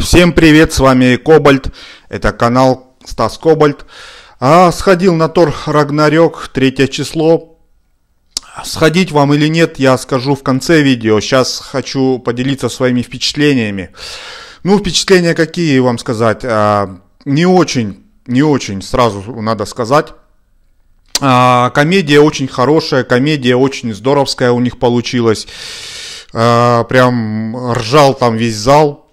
Всем привет, с вами Кобальт, это канал Стас Кобальт. А, сходил на Тор Рагнарёк, третье число. Сходить вам или нет, я скажу в конце видео. Сейчас хочу поделиться своими впечатлениями. Ну, впечатления какие вам сказать? А, не очень, не очень, сразу надо сказать. А, комедия очень хорошая, комедия очень здоровская у них получилась. А, прям ржал там весь зал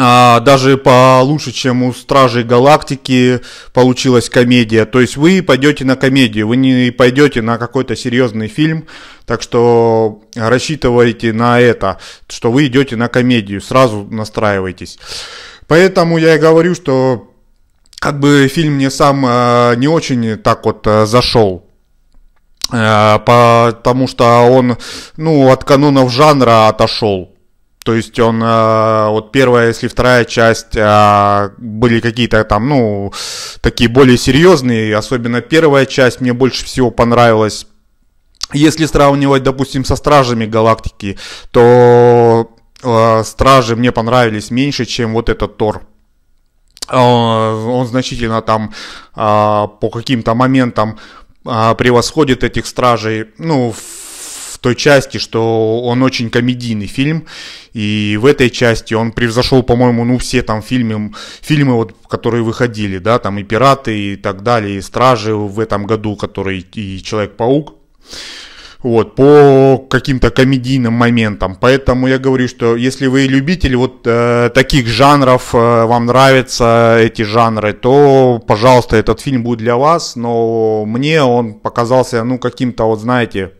а, даже получше, чем у Стражей Галактики получилась комедия. То есть вы пойдете на комедию, вы не пойдете на какой-то серьезный фильм, так что рассчитывайте на это, что вы идете на комедию, сразу настраивайтесь. Поэтому я и говорю, что как бы фильм мне сам э, не очень так вот э, зашел э, потому что он, ну, от канонов жанра отошел. То есть он, э, вот первая, если вторая часть э, были какие-то там, ну, такие более серьезные, особенно первая часть мне больше всего понравилась. Если сравнивать, допустим, со Стражами Галактики, то э, Стражи мне понравились меньше, чем вот этот Тор он значительно там по каким-то моментам превосходит этих стражей, ну, в в той части, что он очень комедийный фильм, и в этой части он превзошел, по-моему, ну все там фильмы, фильмы вот, которые выходили, да, там и «Пираты» и так далее, и «Стражи» в этом году, который и «Человек-паук», вот, по каким-то комедийным моментам. Поэтому я говорю, что если вы любитель вот э, таких жанров, э, вам нравятся эти жанры, то, пожалуйста, этот фильм будет для вас. Но мне он показался, ну, каким-то, вот знаете,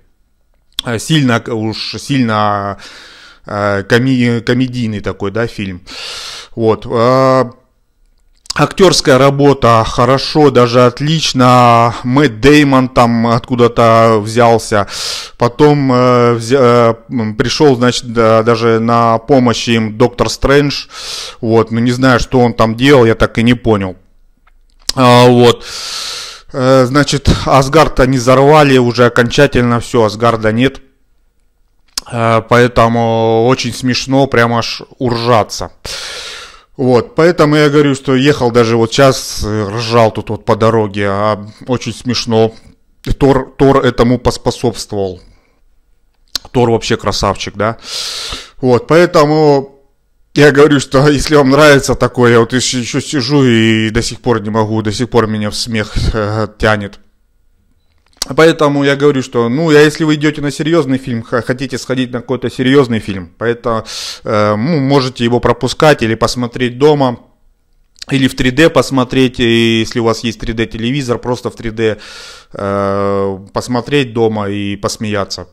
Э, сильно, уж сильно э, комедийный такой, да, фильм. Вот. Э, актерская работа хорошо, даже отлично. Мэтт Деймон там откуда-то взялся. Потом пришел, значит, даже на помощь им Доктор Стрэндж. Вот, ну не знаю, что он там делал, я так и не понял. А, вот. Э, значит, Асгард они взорвали уже окончательно, все, Асгарда нет. Э, поэтому очень смешно, прямо аж уржаться. Вот, поэтому я говорю, что ехал даже вот сейчас, э, ржал тут вот по дороге, а очень смешно. Тор, Тор этому поспособствовал. Тор вообще красавчик, да. Вот, поэтому я говорю, что если вам нравится такое, я вот еще, сижу и до сих пор не могу, до сих пор меня в смех э, тянет. Поэтому я говорю, что, ну, я, а если вы идете на серьезный фильм, хотите сходить на какой-то серьезный фильм, поэтому э, ну, можете его пропускать или посмотреть дома, или в 3D посмотреть, если у вас есть 3D телевизор, просто в 3D э, посмотреть дома и посмеяться.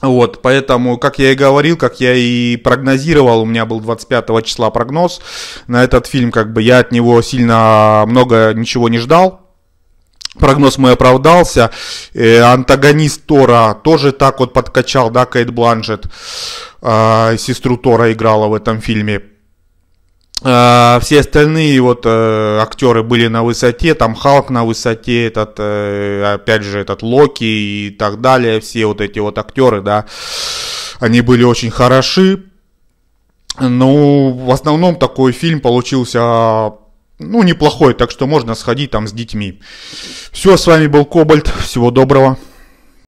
Вот, поэтому, как я и говорил, как я и прогнозировал, у меня был 25 числа прогноз на этот фильм, как бы я от него сильно много ничего не ждал, прогноз мой оправдался. Э, антагонист Тора тоже так вот подкачал, да, Кейт Бланшет, э, сестру Тора играла в этом фильме. А, все остальные вот а, актеры были на высоте, там Халк на высоте, этот, а, опять же, этот Локи и так далее, все вот эти вот актеры, да, они были очень хороши. Ну, в основном такой фильм получился, ну, неплохой, так что можно сходить там с детьми. Все, с вами был Кобальт, всего доброго.